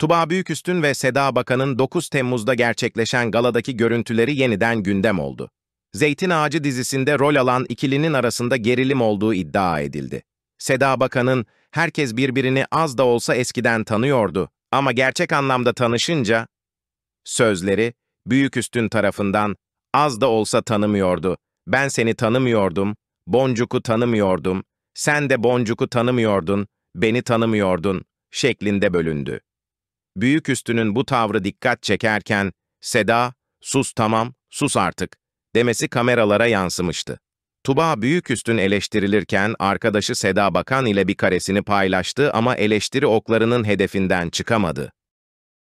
Tuba Büyüküstün ve Seda Bakan'ın 9 Temmuz'da gerçekleşen galadaki görüntüleri yeniden gündem oldu. Zeytin Ağacı dizisinde rol alan ikilinin arasında gerilim olduğu iddia edildi. Seda Bakan'ın, herkes birbirini az da olsa eskiden tanıyordu ama gerçek anlamda tanışınca, sözleri, Büyüküstün tarafından, az da olsa tanımıyordu, ben seni tanımıyordum, Boncuk'u tanımıyordum, sen de Boncuk'u tanımıyordun, beni tanımıyordun, şeklinde bölündü. Büyük üstünün bu tavrı dikkat çekerken, Seda, sus tamam, sus artık demesi kameralara yansımıştı. Tuba üstün eleştirilirken arkadaşı Seda Bakan ile bir karesini paylaştı ama eleştiri oklarının hedefinden çıkamadı.